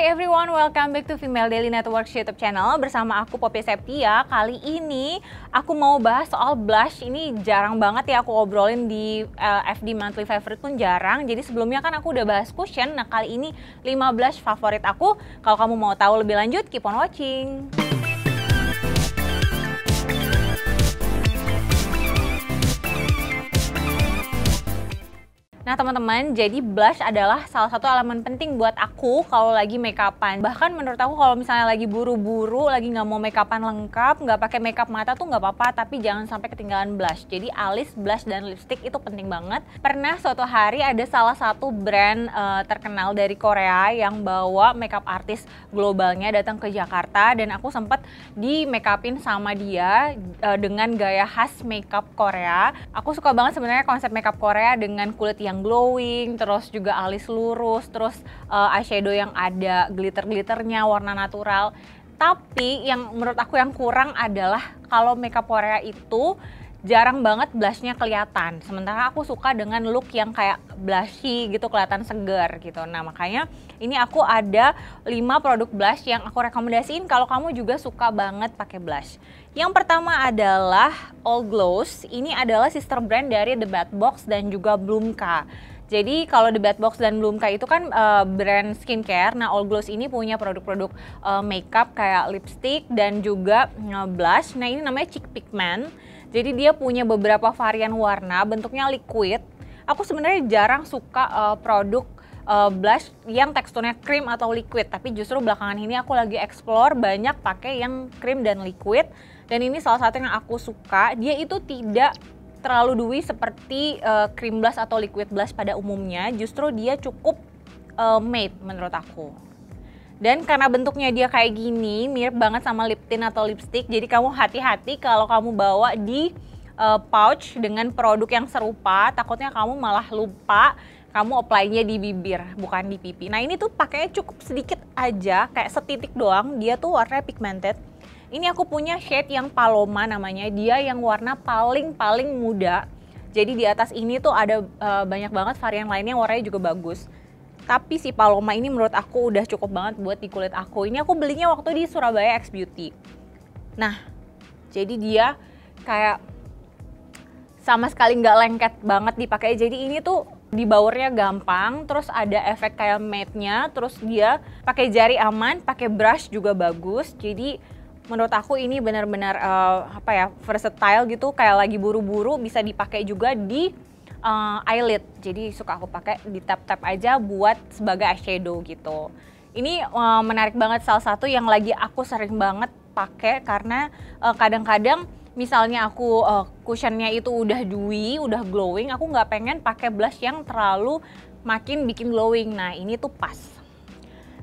Hai everyone, welcome back to Female Daily Network YouTube channel bersama aku Poppy Septia. Kali ini aku mau bahas soal blush. Ini jarang banget ya aku obrolin di uh, eh, FD Monthly Favorite pun jarang. Jadi sebelumnya kan aku udah bahas cushion. Nah, kali ini 5 blush favorit aku. Kalau kamu mau tahu lebih lanjut, keep on watching. Nah teman-teman, jadi blush adalah salah satu elemen penting buat aku kalau lagi makeupan. Bahkan menurut aku kalau misalnya lagi buru-buru, lagi nggak mau makeupan lengkap, nggak pakai makeup mata tuh nggak apa-apa, tapi jangan sampai ketinggalan blush. Jadi alis, blush, dan lipstick itu penting banget. Pernah suatu hari ada salah satu brand uh, terkenal dari Korea yang bawa makeup artis globalnya datang ke Jakarta dan aku sempat di makeupin sama dia uh, dengan gaya khas makeup Korea. Aku suka banget sebenarnya konsep makeup Korea dengan kulit yang yang glowing, terus juga alis lurus, terus uh, eyeshadow yang ada glitter-glitternya warna natural. Tapi yang menurut aku yang kurang adalah kalau makeup Korea itu jarang banget blushnya kelihatan. Sementara aku suka dengan look yang kayak blushy gitu kelihatan segar gitu. Nah makanya ini aku ada 5 produk blush yang aku rekomendasiin kalau kamu juga suka banget pakai blush. Yang pertama adalah All Glows. Ini adalah sister brand dari The Bad Box dan juga Bloomka. Jadi kalau The Bad Box dan Bloomka itu kan uh, brand skincare. Nah, All Glows ini punya produk-produk uh, makeup kayak lipstick dan juga uh, blush. Nah, ini namanya Cheek Pigment jadi dia punya beberapa varian warna, bentuknya liquid. Aku sebenarnya jarang suka uh, produk uh, blush yang teksturnya krim atau liquid, tapi justru belakangan ini aku lagi explore banyak pakai yang krim dan liquid. Dan ini salah satu yang aku suka, dia itu tidak terlalu dewi seperti uh, cream blush atau liquid blush pada umumnya, justru dia cukup uh, matte menurut aku. Dan karena bentuknya dia kayak gini, mirip banget sama lip tint atau lipstick. Jadi kamu hati-hati kalau kamu bawa di uh, pouch dengan produk yang serupa, takutnya kamu malah lupa kamu apply-nya di bibir, bukan di pipi. Nah, ini tuh pakainya cukup sedikit aja, kayak setitik doang. Dia tuh warnanya pigmented. Ini aku punya shade yang Paloma namanya. Dia yang warna paling-paling muda. Jadi di atas ini tuh ada uh, banyak banget varian lainnya warnanya juga bagus. Tapi si Paloma ini menurut aku udah cukup banget buat di kulit aku. Ini aku belinya waktu di Surabaya X Beauty. Nah, jadi dia kayak sama sekali nggak lengket banget dipakai. Jadi ini tuh dibaurnya gampang, terus ada efek kayak matte-nya, terus dia pakai jari aman, pakai brush juga bagus. Jadi menurut aku ini benar-benar uh, apa ya versatile gitu, kayak lagi buru-buru bisa dipakai juga di uh, eyelid. Jadi suka aku pakai di tap-tap aja buat sebagai eyeshadow gitu. Ini uh, menarik banget salah satu yang lagi aku sering banget pakai karena kadang eh, kadang-kadang misalnya aku uh, cushionnya itu udah dewy, udah glowing, aku nggak pengen pakai blush yang terlalu makin bikin glowing. Nah ini tuh pas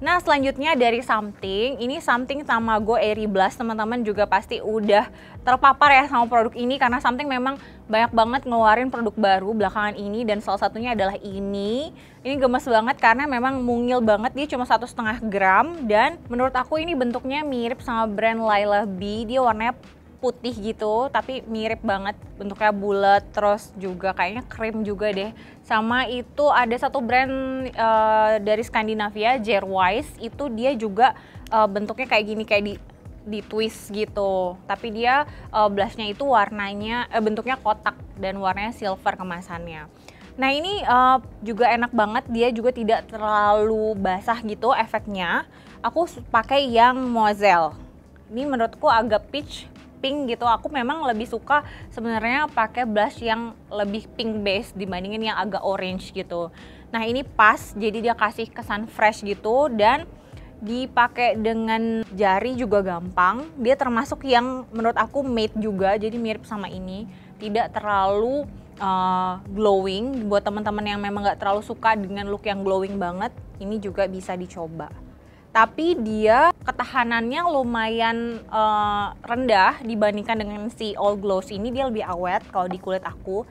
Nah selanjutnya dari something, ini something sama Go Airy Blast teman-teman juga pasti udah terpapar ya sama produk ini karena something memang banyak banget ngeluarin produk baru belakangan ini dan salah satunya adalah ini. Ini gemes banget karena memang mungil banget dia cuma satu setengah gram dan menurut aku ini bentuknya mirip sama brand Laila B, dia warnanya putih gitu tapi mirip banget bentuknya bulat terus juga kayaknya krim juga deh sama itu ada satu brand uh, dari Skandinavia Jerwise itu dia juga uh, bentuknya kayak gini kayak di di twist gitu tapi dia uh, blushnya itu warnanya uh, bentuknya kotak dan warnanya silver kemasannya nah ini uh, juga enak banget dia juga tidak terlalu basah gitu efeknya aku pakai yang Moselle ini menurutku agak peach pink gitu aku memang lebih suka sebenarnya pakai blush yang lebih pink base dibandingin yang agak orange gitu nah ini pas jadi dia kasih kesan fresh gitu dan dipakai dengan jari juga gampang dia termasuk yang menurut aku matte juga jadi mirip sama ini tidak terlalu uh, glowing buat teman-teman yang memang nggak terlalu suka dengan look yang glowing banget ini juga bisa dicoba tapi dia ketahanannya lumayan uh, rendah dibandingkan dengan si All Glows ini dia lebih awet kalau di kulit aku.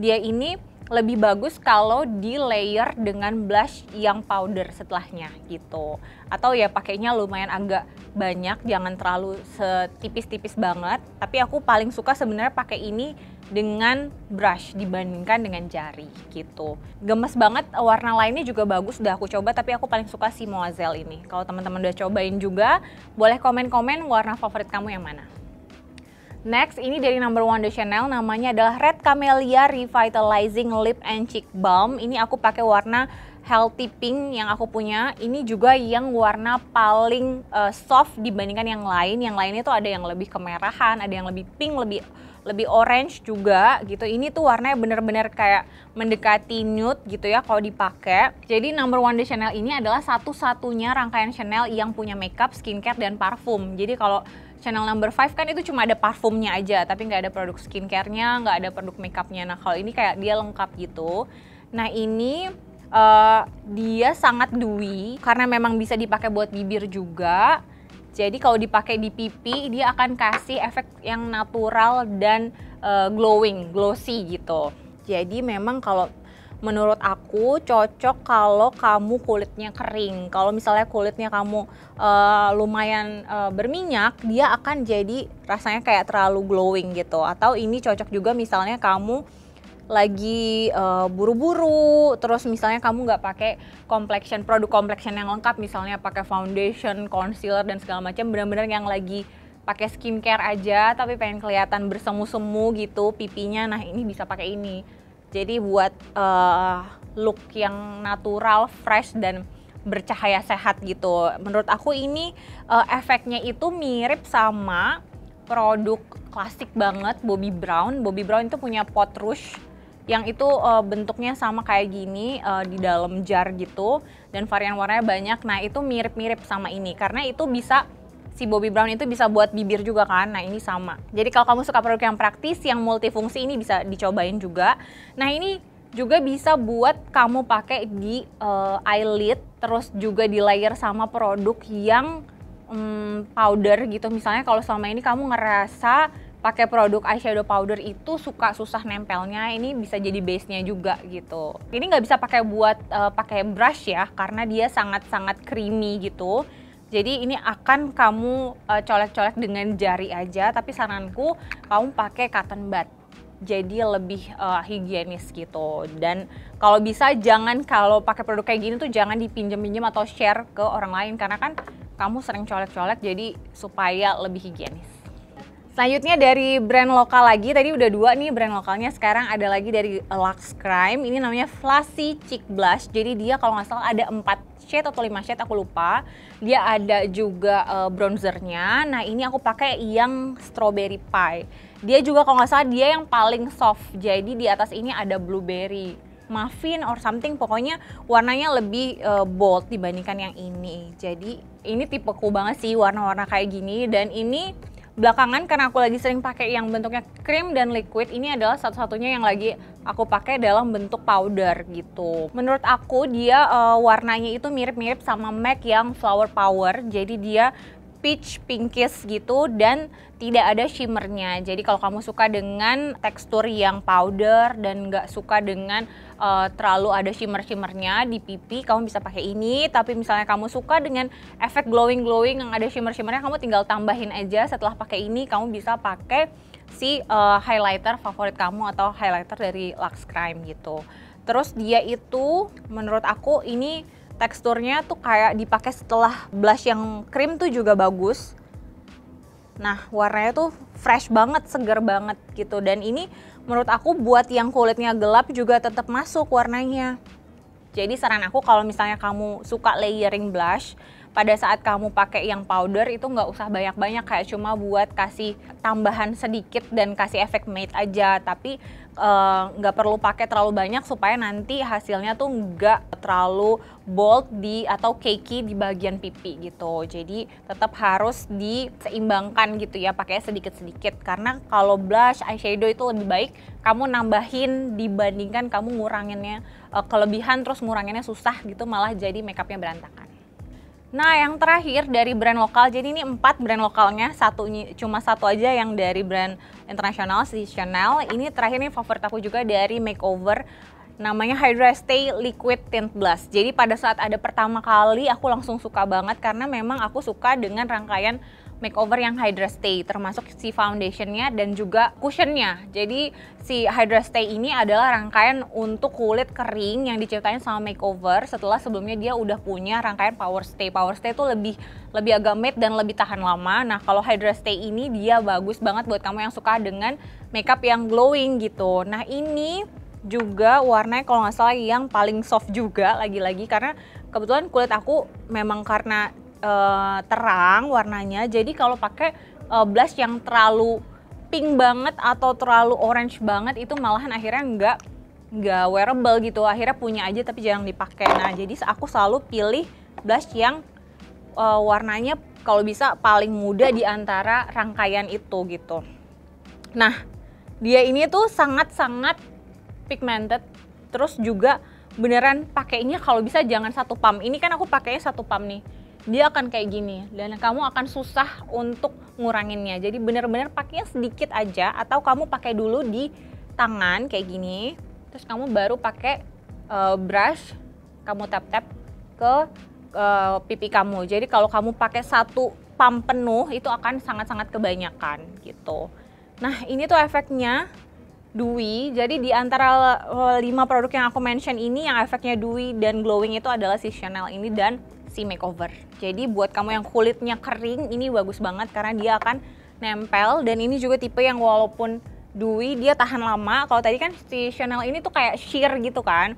Dia ini lebih bagus kalau di layer dengan blush yang powder setelahnya gitu. Atau ya pakainya lumayan agak banyak, jangan terlalu setipis-tipis banget. Tapi aku paling suka sebenarnya pakai ini dengan brush dibandingkan dengan jari gitu. Gemes banget warna lainnya juga bagus udah aku coba tapi aku paling suka si Moazel ini. Kalau teman-teman udah cobain juga boleh komen-komen warna favorit kamu yang mana. Next, ini dari number one The Chanel, namanya adalah Red Camellia Revitalizing Lip and Cheek Balm. Ini aku pakai warna healthy pink yang aku punya. Ini juga yang warna paling uh, soft dibandingkan yang lain. Yang lainnya itu ada yang lebih kemerahan, ada yang lebih pink, lebih lebih orange juga gitu. Ini tuh warnanya bener-bener kayak mendekati nude gitu ya kalau dipakai. Jadi number one The Chanel ini adalah satu-satunya rangkaian Chanel yang punya makeup, skincare, dan parfum. Jadi kalau Channel number Five kan itu cuma ada parfumnya aja, tapi nggak ada produk skincarenya, nggak ada produk makeupnya. Nah kalau ini kayak dia lengkap gitu. Nah ini uh, dia sangat dewi karena memang bisa dipakai buat bibir juga. Jadi kalau dipakai di pipi dia akan kasih efek yang natural dan uh, glowing, glossy gitu. Jadi memang kalau menurut aku cocok kalau kamu kulitnya kering. Kalau misalnya kulitnya kamu uh, lumayan uh, berminyak, dia akan jadi rasanya kayak terlalu glowing gitu. Atau ini cocok juga misalnya kamu lagi buru eh, buru-buru, terus misalnya kamu nggak pakai complexion produk complexion yang lengkap, misalnya pakai foundation, concealer dan segala macam, benar-benar yang lagi pakai skincare aja tapi pengen kelihatan bersemu-semu gitu pipinya nah ini bisa pakai ini jadi buat uh, look yang natural, fresh dan bercahaya sehat gitu. Menurut aku ini uh, efeknya itu mirip sama produk klasik banget Bobbi Brown. Bobbi Brown itu punya pot rouge yang itu uh, bentuknya sama kayak gini uh, di dalam jar gitu dan varian warnanya banyak. Nah, itu mirip-mirip sama ini karena itu bisa si Bobby Brown itu bisa buat bibir juga kan. Nah, ini sama. Jadi kalau kamu suka produk yang praktis, yang multifungsi ini bisa dicobain juga. Nah, ini juga bisa buat kamu pakai di uh, eyelid terus juga di layer sama produk yang um, powder gitu. Misalnya kalau selama ini kamu ngerasa pakai produk eyeshadow powder itu suka susah nempelnya ini bisa jadi base nya juga gitu ini nggak bisa pakai buat uh, pakai brush ya karena dia sangat sangat creamy gitu jadi ini akan kamu eh, colek-colek dengan jari aja, tapi saranku kamu pakai cotton bud jadi lebih uh, higienis gitu dan kalau bisa jangan kalau pakai produk kayak gini tuh jangan dipinjem-pinjem atau share ke orang lain karena kan kamu sering colek-colek jadi supaya lebih higienis. Selanjutnya dari brand lokal lagi, tadi udah dua nih brand lokalnya, sekarang ada lagi dari Lux Crime, ini namanya Fluffy Cheek Blush, jadi dia kalau nggak salah ada 4 shade atau 5 shade, aku lupa. Dia ada juga uh, bronzernya, nah ini aku pakai yang Strawberry Pie. Dia juga kalau nggak salah dia yang paling soft, jadi di atas ini ada blueberry muffin or something pokoknya warnanya lebih uh, bold dibandingkan yang ini jadi ini tipeku banget sih warna-warna kayak gini dan ini belakangan karena aku lagi sering pakai yang bentuknya krim dan liquid ini adalah satu-satunya yang lagi aku pakai dalam bentuk powder gitu. Menurut aku dia uh, warnanya itu mirip-mirip sama MAC yang Flower Power. Jadi dia peach pinkish gitu dan tidak ada shimmernya. Jadi kalau kamu suka dengan tekstur yang powder dan nggak suka dengan uh, terlalu ada shimmer-shimmernya di pipi, kamu bisa pakai ini. Tapi misalnya kamu suka dengan efek glowing-glowing yang ada shimmer-shimmernya, kamu tinggal tambahin aja setelah pakai ini, kamu bisa pakai si uh, highlighter favorit kamu atau highlighter dari Lux Crime gitu. Terus dia itu menurut aku ini teksturnya tuh kayak dipakai setelah blush yang krim tuh juga bagus nah warnanya tuh fresh banget seger banget gitu dan ini menurut aku buat yang kulitnya gelap juga tetap masuk warnanya jadi saran aku kalau misalnya kamu suka layering blush pada saat kamu pakai yang powder itu nggak usah banyak-banyak kayak cuma buat kasih tambahan sedikit dan kasih efek matte aja tapi Eh, nggak uh, perlu pakai terlalu banyak supaya nanti hasilnya tuh nggak terlalu bold di atau cakey di bagian pipi gitu. Jadi tetap harus diseimbangkan gitu ya pakai sedikit-sedikit karena kalau blush eyeshadow itu lebih baik kamu nambahin dibandingkan kamu nguranginnya uh, kelebihan terus nguranginnya susah gitu malah jadi makeupnya berantakan. Nah, yang terakhir dari brand lokal. Jadi ini empat brand lokalnya, satu cuma satu aja yang dari brand internasional si Chanel. Ini terakhir ini favorit aku juga dari Makeover namanya Hydra Stay Liquid Tint Blush. Jadi pada saat ada pertama kali aku langsung suka banget karena memang aku suka dengan rangkaian makeover yang Hydra Stay termasuk si foundationnya dan juga cushionnya. Jadi si Hydra Stay ini adalah rangkaian untuk kulit kering yang diceritain sama makeover setelah sebelumnya dia udah punya rangkaian Power Stay. Power Stay itu lebih lebih agak matte dan lebih tahan lama. Nah, kalau Hydra Stay ini dia bagus banget buat kamu yang suka dengan makeup yang glowing gitu. Nah, ini juga warnanya kalau nggak salah yang paling soft juga lagi-lagi karena kebetulan kulit aku memang karena uh, terang warnanya jadi kalau pakai uh, blush yang terlalu pink banget atau terlalu orange banget itu malahan akhirnya nggak nggak wearable gitu akhirnya punya aja tapi jarang dipakai nah jadi aku selalu pilih blush yang uh, warnanya kalau bisa paling muda di antara rangkaian itu gitu nah dia ini tuh sangat-sangat pigmented terus juga beneran pakainya kalau bisa jangan satu pump ini kan aku pakainya satu pump nih dia akan kayak gini dan kamu akan susah untuk nguranginnya jadi bener-bener pakainya sedikit aja atau kamu pakai dulu di tangan kayak gini terus kamu baru pakai uh, brush kamu tap tap ke uh, pipi kamu jadi kalau kamu pakai satu pump penuh itu akan sangat-sangat kebanyakan gitu nah ini tuh efeknya Dewy. Jadi di antara eh, lima produk yang aku mention ini yang efeknya dewy dan glowing itu adalah si Chanel ini dan si makeover. Jadi buat kamu yang kulitnya kering ini bagus banget karena dia akan nempel dan ini juga tipe yang walaupun dewy dia tahan lama. Kalau tadi kan si Chanel ini tuh kayak sheer gitu kan.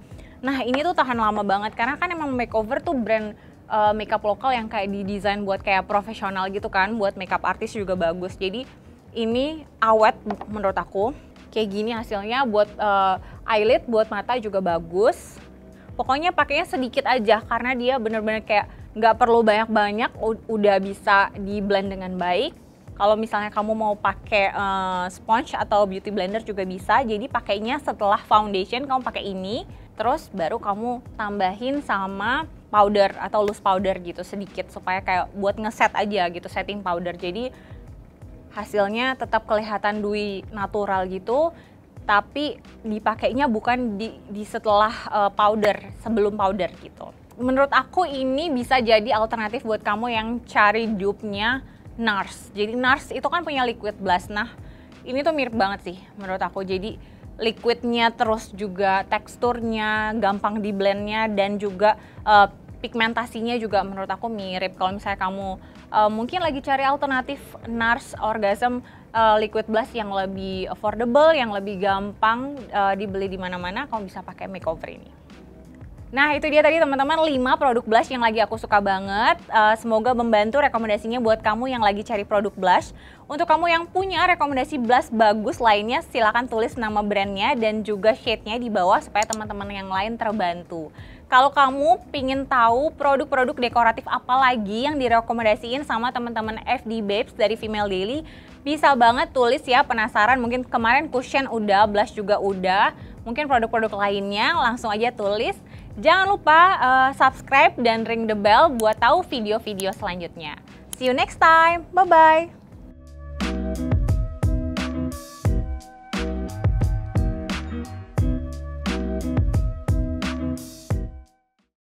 Nah, ini tuh tahan lama banget karena kan emang makeover tuh brand uh, makeup lokal yang kayak didesain buat kayak profesional gitu kan, buat makeup artis juga bagus. Jadi ini awet menurut aku kayak gini hasilnya buat uh, eyelid buat mata juga bagus pokoknya pakainya sedikit aja karena dia bener-bener kayak nggak perlu banyak-banyak udah bisa di blend dengan baik kalau misalnya kamu mau pakai uh, sponge atau beauty blender juga bisa jadi pakainya setelah foundation kamu pakai ini terus baru kamu tambahin sama powder atau loose powder gitu sedikit supaya kayak buat ngeset aja gitu setting powder jadi hasilnya tetap kelihatan dui natural gitu tapi dipakainya bukan di, di setelah uh, powder sebelum powder gitu menurut aku ini bisa jadi alternatif buat kamu yang cari dupe NARS jadi NARS itu kan punya liquid blush nah ini tuh mirip banget sih menurut aku jadi liquidnya terus juga teksturnya gampang di blendnya dan juga uh, pigmentasinya juga menurut aku mirip kalau misalnya kamu uh, mungkin lagi cari alternatif NARS orgasm uh, liquid blast yang lebih affordable, yang lebih gampang uh, dibeli di mana-mana, kamu bisa pakai makeover ini. Nah, itu dia tadi teman-teman 5 produk blush yang lagi aku suka banget. Uh, semoga membantu rekomendasinya buat kamu yang lagi cari produk blush. Untuk kamu yang punya rekomendasi blush bagus lainnya, silahkan tulis nama brandnya dan juga shade-nya di bawah supaya teman-teman yang lain terbantu. Kalau kamu pingin tahu produk-produk dekoratif apa lagi yang direkomendasiin sama teman-teman FD Babes dari Female Daily, bisa banget tulis ya penasaran. Mungkin kemarin cushion udah, blush juga udah. Mungkin produk-produk lainnya langsung aja tulis. Jangan lupa uh, subscribe dan ring the bell buat tahu video-video selanjutnya. See you next time. Bye-bye.